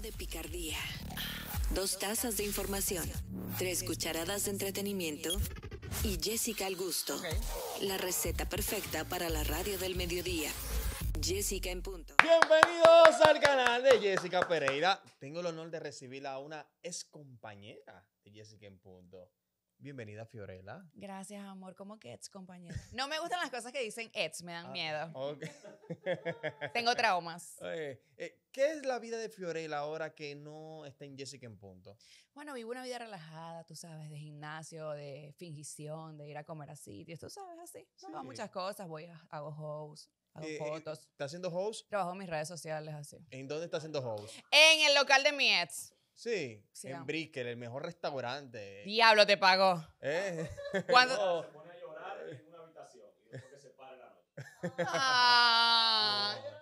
de picardía, dos tazas de información, tres cucharadas de entretenimiento y Jessica al gusto. La receta perfecta para la radio del mediodía. Jessica en punto. Bienvenidos al canal de Jessica Pereira. Tengo el honor de recibir a una ex compañera de Jessica en punto. Bienvenida, Fiorella. Gracias, amor. ¿Cómo que ex compañera? No me gustan las cosas que dicen ex, me dan ah, miedo. Tengo traumas. Eh, ¿Qué es la vida de Fiorella ahora que no está en Jessica en punto? Bueno, vivo una vida relajada, tú sabes, de gimnasio, de fingición, de ir a comer a sitios, tú sabes, así. Sí. muchas cosas, voy a, hago house, Hago eh, eh, fotos. ¿Estás haciendo host? Trabajo en mis redes sociales así. ¿En dónde estás haciendo house? En el local de mi ex. Sí, en Brickell, el mejor restaurante. Diablo te pagó. Eh. Cuando se pone a llorar en una habitación y después que se para la noche. Ah.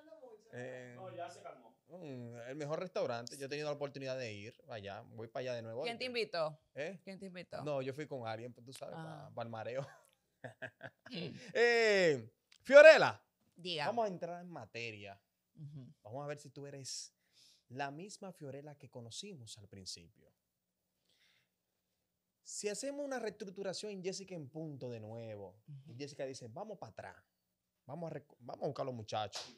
Eh. No, ya se calmó. Mm, el mejor restaurante, yo he tenido la oportunidad de ir allá, voy para allá de nuevo. ¿Quién te invitó? ¿Eh? ¿Quién te invitó? No, yo fui con alguien, pues, tú sabes, para, ah. el mareo. Fiorella, Diga. vamos a entrar en materia. Vamos a ver si tú eres la misma Fiorella que conocimos al principio. Si hacemos una reestructuración, Jessica en punto de nuevo, y Jessica dice, vamos para atrás, vamos a, vamos buscar a los muchachos.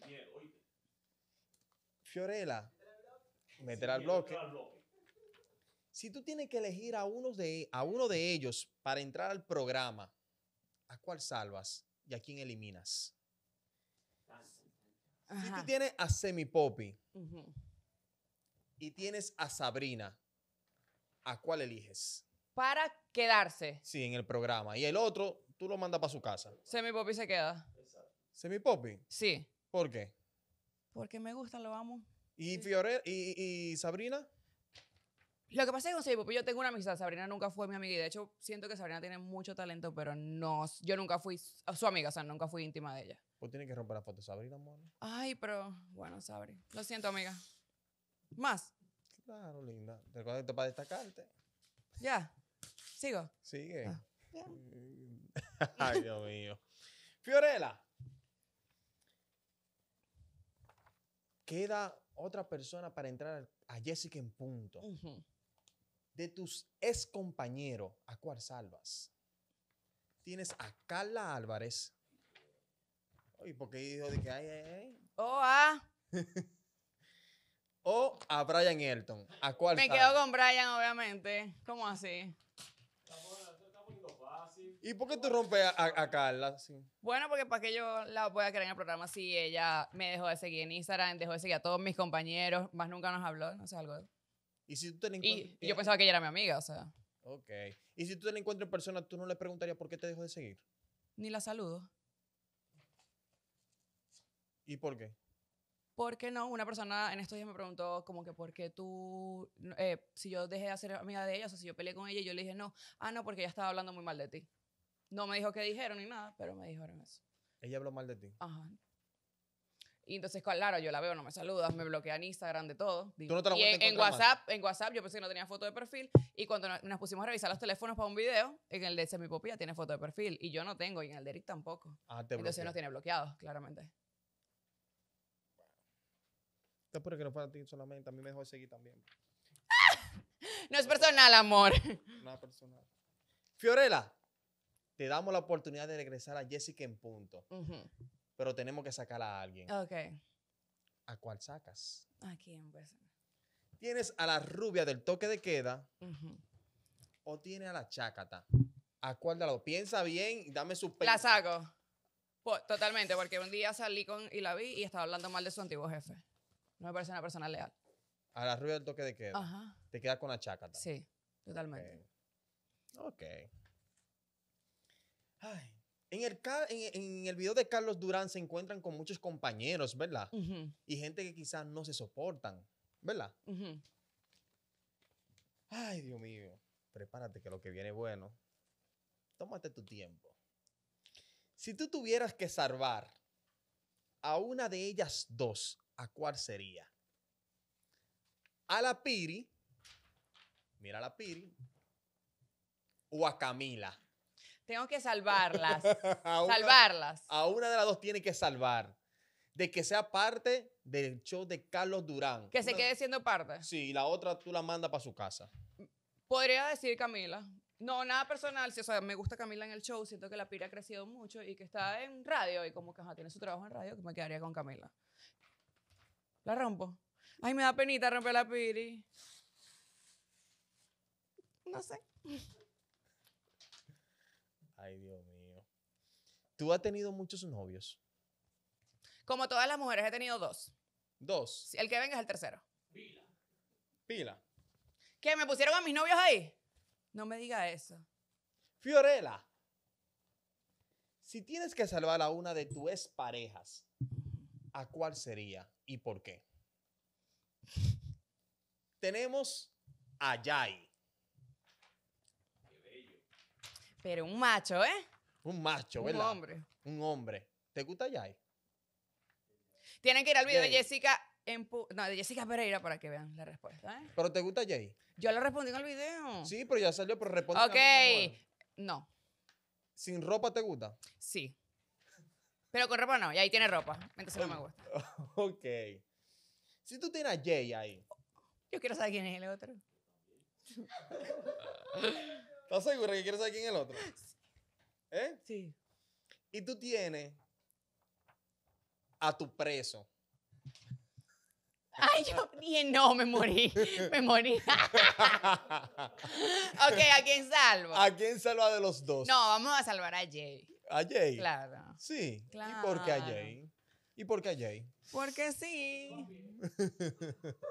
Fiorella, meter al bloque. Si tú tienes que elegir a uno, de, a uno de ellos para entrar al programa, ¿a cuál salvas y a quién eliminas? Si tú tienes a Semi Poppy, y tienes a Sabrina, ¿a cuál eliges? Para quedarse. Sí, en el programa. Y el otro, tú lo mandas para su casa. Semi Poppy se queda. ¿Semi Poppy? Sí. ¿Por qué? Porque me gusta, lo amo. ¿Y, Fiore, y, Sabrina? Lo que pasa es que con Semi yo tengo una amistad. Sabrina nunca fue mi amiga y de hecho siento que Sabrina tiene mucho talento, pero no, yo nunca fui su amiga, o sea, nunca fui íntima de ella. Pues tiene que romper la foto Sabrina, amor. Ay, pero bueno, Sabrina. Lo siento, amiga. ¿Más? Claro, linda. Recuerda que para destacarte. Ya. ¿Sigo? Sigue. Ah. Ay, Dios mío. Fiorella. Queda otra persona para entrar a Jessica en punto. De tus ex compañeros, ¿a cuál salvas? Tienes a Carla Álvarez. ¿por porque dijo de que ay, ay, ay. Oh, ah. o a Brian Elton? ¿A cuál? Me quedo con Brian, obviamente. ¿Cómo así? ¿Y por qué tú rompes a, Carla? Bueno, porque para que yo la pueda crear en el programa si ella me dejó de seguir en Instagram, dejó de seguir a todos mis compañeros, más nunca nos habló, no sé, algo. ¿Y si tú te la Y yo eh? pensaba que ella era mi amiga, o sea. Ok. ¿Y si tú te la encuentras en persona, tú no le preguntarías por qué te dejó de seguir? Ni la saludo. ¿Y por qué? ¿Por qué no? Una persona en estos días me preguntó como que por qué tú, eh, si yo dejé de ser amiga de ella, o si yo peleé con ella, yo le dije no, ah, no, porque ella estaba hablando muy mal de ti. No me dijo qué dijeron ni nada, pero me dijeron eso. Ella habló mal de ti. Ajá. Y entonces, claro, yo la veo, no me saludas, me bloquea en Instagram de todo. en, WhatsApp, en WhatsApp yo pensé que no tenía foto de perfil y cuando nos pusimos a revisar los teléfonos para un video, en el de popía tiene foto de perfil y yo no tengo y en el de Eric tampoco. Ah, te entonces nos tiene bloqueados, claramente que no fue a ti solamente, a mí me dejó seguir también. No es personal, amor. No es personal. Fiorella, te damos la oportunidad de regresar a Jessica en punto. Pero tenemos que sacar a alguien. Ok. ¿A cuál sacas? ¿A quién? Pues? ¿Tienes a la rubia del toque de queda o tienes a la chácata? ¿A cuál de los? Piensa bien, Y dame su... La saco. Totalmente, porque un día salí con y la vi y estaba hablando mal de su antiguo jefe. No me parece una persona leal. A la rubia del toque de queda. Ajá. Te queda con la chácata. Sí, totalmente. Ok. Ay. En el, en, el, video de Carlos Durán se encuentran con muchos compañeros, ¿verdad? Y gente que quizás no se soportan, ¿verdad? Ay, Dios mío. Prepárate que lo que viene bueno. Tómate tu tiempo. Si tú tuvieras que salvar a una de ellas dos ¿a cuál sería? ¿A la Piri? Mira a la Piri. ¿O a Camila? Tengo que salvarlas. salvarlas. A una de las dos tiene que salvar. De que sea parte del show de Carlos Durán. Que se quede siendo parte. Sí, y la otra tú la mandas para su casa. Podría decir Camila. No, nada personal. si o sea, me gusta Camila en el show. Siento que la Piri ha crecido mucho y que está en radio y como que tiene su trabajo en radio, que me quedaría con Camila. ¿La rompo? Ay, me da penita romper la piri. No sé. Ay, Dios mío. ¿Tú has tenido muchos novios? Como todas las mujeres, he tenido dos. ¿Dos? el que venga es el tercero. Pila. Pila. ¿Qué? ¿Me pusieron a mis novios ahí? No me diga eso. Fiorella, si tienes que salvar a una de tus parejas, ¿a cuál sería y por qué? Tenemos a Jay. Pero un macho, ¿eh? Un macho, ¿verdad? Un hombre. Un hombre. ¿Te gusta Jay? Tienen que ir al video de Jessica en no, de Jessica Pereira para que vean la respuesta. ¿eh? ¿Pero te gusta Jay? Yo le respondí en el video. Sí, pero ya salió, pero responde. Ok. No. ¿Sin ropa te gusta? Sí. Pero con ropa no, y ahí tiene ropa. Entonces no me gusta. Ok. Si tú tienes a Jay ahí. Yo quiero saber quién es el otro. ¿Estás segura que quieres saber quién es el otro? ¿Eh? Sí. Y tú tienes a tu preso. Ay, yo dije, no, me morí, me morí. ok, ¿a quién salvo? ¿A quién salva de los dos? No, vamos a salvar a Jay. ¿A Jay? Claro. Sí. ¿Y por qué a Jay? ¿Y por qué a Jay? Porque sí.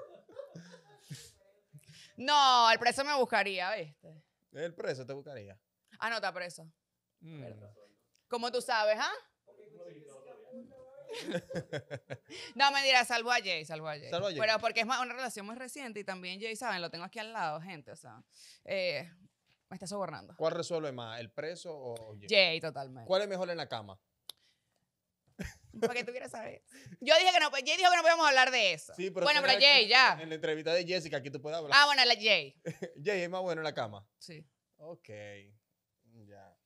no, el preso me buscaría, ¿viste? El preso te buscaría. Ah, no, está preso. Mm. Como tú sabes, ¿ah? no, me dirá, salvo a Jay, salvo a Jay. Salvo a Jay. Pero porque es una relación muy reciente y también Jay, ¿saben? Lo tengo aquí al lado, gente, o sea. Eh, me está sobornando. ¿Cuál resuelve más, el preso o Jay? Jay, totalmente. ¿Cuál es mejor en la cama? Para que tú quieras saber. Yo dije que no, pues, Jay dijo que no podíamos hablar de eso. Sí, pero bueno, pero Jay, ya. En la entrevista de Jessica, aquí tú puedes hablar. Ah, bueno, la Jay. Jay es más bueno en la cama. Sí. Ok. Ya.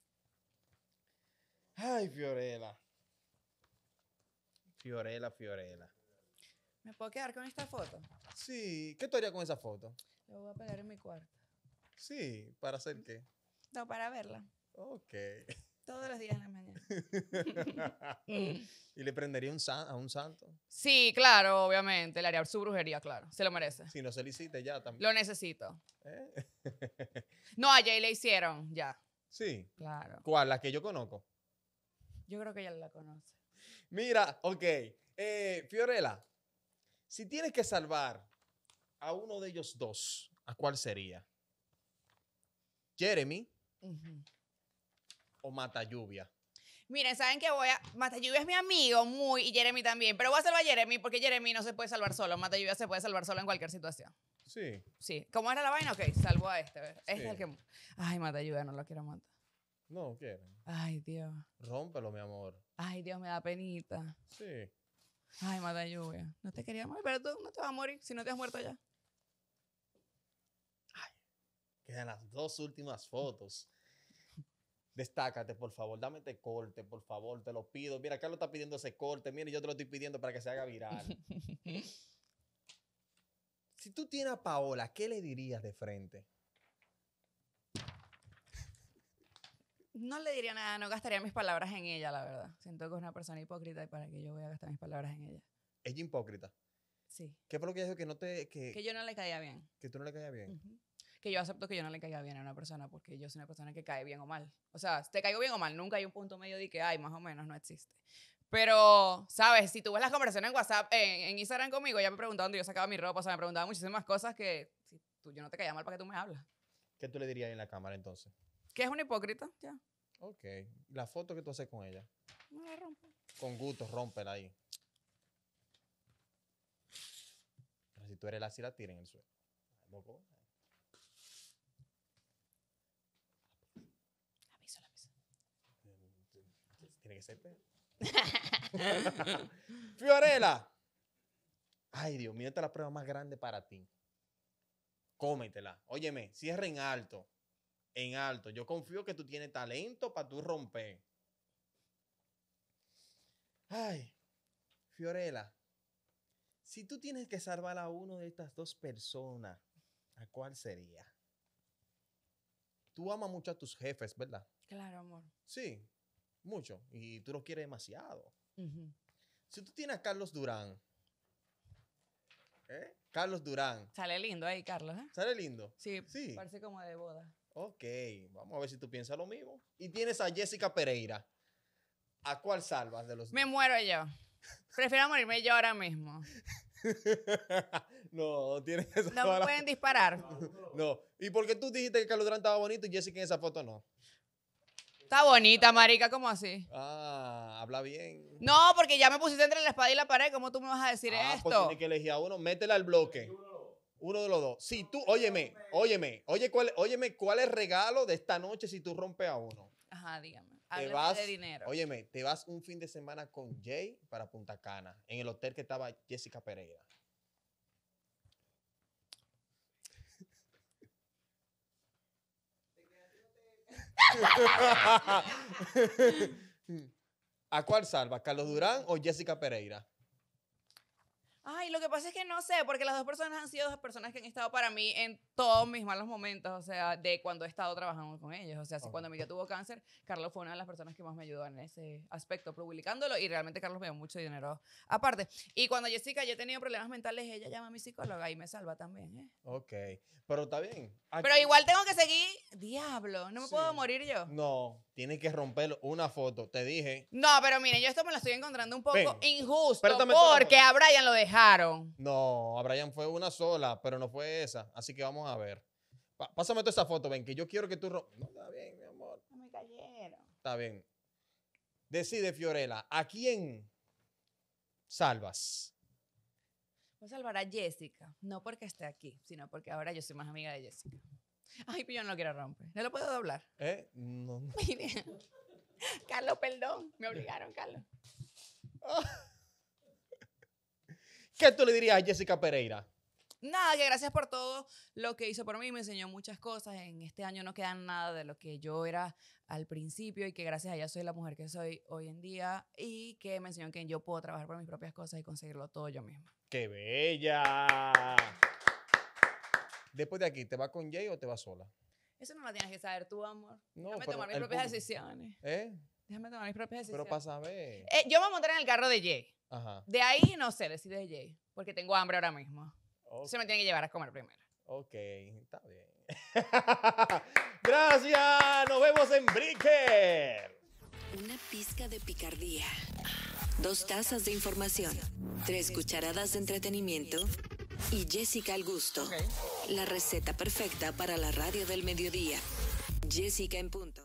Ay, Fiorella. Fiorella, Fiorella. ¿Me puedo quedar con esta foto? Sí. ¿Qué tú harías con esa foto? Lo voy a pegar en mi cuarto. Sí, ¿para hacer qué? No, para verla. Ok. Todos los días en la mañana. ¿Y le prendería un a un santo? Sí, claro, obviamente. Le haría su brujería, claro. Se lo merece. Si no se le ya también. Lo necesito. ¿Eh? no, a Jay le hicieron ya. Sí. Claro. ¿Cuál? ¿La que yo conozco? Yo creo que ella la conoce. Mira, ok. Eh, Fiorella, si tienes que salvar a uno de ellos dos, ¿a cuál sería? Jeremy o Mata Lluvia. Miren, saben que voy a. Mata Lluvia es mi amigo muy y Jeremy también. Pero voy a salvar a Jeremy porque Jeremy no se puede salvar solo. Mata Lluvia se puede salvar solo en cualquier situación. Sí. Sí. ¿Cómo era la vaina? Ok, salvo a este. es el que. Ay, Mata Lluvia, no lo quiero matar. No, quiero. Ay, Dios. Rómpelo, mi amor. Ay, Dios, me da penita. Sí. Ay, Mata Lluvia. No te quería morir, pero tú no te vas a morir si no te has muerto ya las dos últimas fotos. Destácate, por favor, dame este corte, por favor, te lo pido. Mira, Carlos está pidiendo ese corte, mire, yo te lo estoy pidiendo para que se haga viral. si tú tienes a Paola, ¿qué le dirías de frente? No le diría nada, no gastaría mis palabras en ella, la verdad. Siento que es una persona hipócrita y para qué yo voy a gastar mis palabras en ella. ¿Ella hipócrita? Sí. ¿Qué por lo que dijo que no te... Que, yo no le caía bien. Que tú no le caías bien que yo acepto que yo no le caiga bien a una persona porque yo soy una persona que cae bien o mal. O sea, te caigo bien o mal, nunca hay un punto medio de que, ay, más o menos, no existe. Pero, ¿sabes? Si tú ves las conversaciones en WhatsApp, en, Instagram conmigo, ya me preguntaba dónde yo sacaba mi ropa, o sea, me preguntaba muchísimas cosas que si tú, yo no te caía mal para que tú me hablas. ¿Qué tú le dirías en la cámara entonces? Que es un hipócrita, ya. Ok. ¿La foto que tú haces con ella? No la rompo. Con gusto, rompela ahí. si tú eres la, si la tira en el suelo. Tiene que Fiorella. Ay, Dios Mira, esta es la prueba más grande para ti. Cómetela. Óyeme, cierra en alto. En alto. Yo confío que tú tienes talento para tú romper. Ay, Fiorella. Si tú tienes que salvar a uno de estas dos personas, ¿a cuál sería? Tú amas mucho a tus jefes, ¿verdad? Claro, amor. Sí mucho y tú lo quieres demasiado. Si tú tienes a Carlos Durán, ¿eh? Carlos Durán. Sale lindo ahí, Carlos. ¿eh? Sale lindo. Sí, sí. Parece como de boda. Ok, vamos a ver si tú piensas lo mismo. Y tienes a Jessica Pereira. ¿A cuál salvas de los Me muero yo. Prefiero morirme yo ahora mismo. no, tienes No me pueden disparar. No. ¿Y porque tú dijiste que Carlos Durán estaba bonito y Jessica en esa foto no? Está bonita, marica, ¿cómo así? Ah, habla bien. No, porque ya me pusiste entre la espada y la pared, ¿cómo tú me vas a decir ah, pues esto? Pues tienes que elegir a uno, métela al bloque. Uno de los dos. Si tú, óyeme, óyeme, oye cuál, óyeme, ¿cuál es el regalo de esta noche si tú rompes a uno? Ajá, dígame. Te vas, de dinero. Óyeme, te vas un fin de semana con Jay para Punta Cana, en el hotel que estaba Jessica Pereira. ¿A cuál salva? ¿Carlos Durán o Jessica Pereira? Ay, lo que pasa es que no sé, porque las dos personas han sido dos personas que han estado para mí en todos mis malos momentos, o sea, de cuando he estado trabajando con ellos. O sea, cuando mi tía tuvo cáncer, Carlos fue una de las personas que más me ayudó en ese aspecto, publicándolo, y realmente Carlos me dio mucho dinero aparte. Y cuando Jessica, yo he tenido problemas mentales, ella llama a mi psicóloga y me salva también, ¿eh? Ok, pero está bien. Pero igual tengo que seguir, diablo, no me puedo morir yo. No, Tienes que romper una foto, te dije. No, pero mire, yo esto me lo estoy encontrando un poco injusto porque a Brian lo dejaron. No, a Brian fue una sola, pero no fue esa. Así que vamos a ver. pásame toda esa foto, ven, que yo quiero que tú rompas. No, está bien, mi amor. No me cayeron. Está bien. Decide, Fiorella, ¿a quién salvas? Voy a salvar a Jessica, no porque esté aquí, sino porque ahora yo soy más amiga de Jessica. Ay, pero yo no lo quiero romper. ¿No lo puedo doblar? ¿Eh? No. Mire, Carlos, perdón. Me obligaron, Carlos. ¿Qué tú le dirías a Jessica Pereira? Nada, que gracias por todo lo que hizo por mí. Me enseñó muchas cosas. En este año no queda nada de lo que yo era al principio y que gracias a ella soy la mujer que soy hoy en día y que me enseñó que yo puedo trabajar por mis propias cosas y conseguirlo todo yo misma. ¡Qué bella! después de aquí, ¿te vas con Jay o te vas sola? Eso no lo tienes que saber tú, amor. No, Déjame tomar mis propias decisiones. ¿Eh? Déjame tomar mis propias decisiones. Pero para saber. Eh, yo me voy a montar en el carro de Jay. Ajá. De ahí, no sé, decide de Jay. Porque tengo hambre ahora mismo. Se me tiene que llevar a comer primero. Ok, está bien. Gracias. Nos vemos en Bricker. Una pizca de picardía. Dos tazas de información. Tres cucharadas de entretenimiento y Jessica al gusto. La receta perfecta para la radio del mediodía. Jessica en punto.